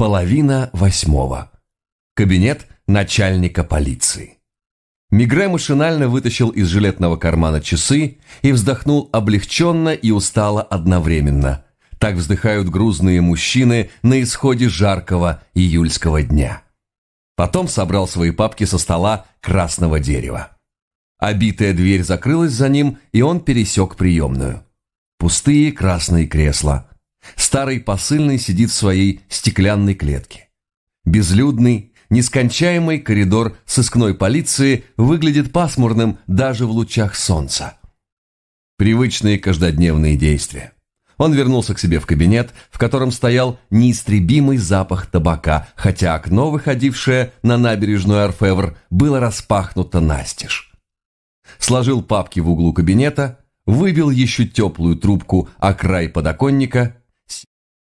Половина восьмого. Кабинет начальника полиции. Мигре машинально вытащил из жилетного кармана часы и вздохнул облегченно и устало одновременно. Так вздыхают грузные мужчины на исходе жаркого июльского дня. Потом собрал свои папки со стола красного дерева. Обитая дверь закрылась за ним, и он пересек приемную. Пустые красные кресла – старый посыльный сидит в своей стеклянной клетке. Безлюдный, нескончаемый коридор сыскной полиции выглядит пасмурным даже в лучах солнца. Привычные каждодневные действия. Он вернулся к себе в кабинет, в котором стоял неистребимый запах табака, хотя окно, выходившее на набережную Арфевр, было распахнуто настежь. Сложил папки в углу кабинета, выбил еще теплую трубку о край подоконника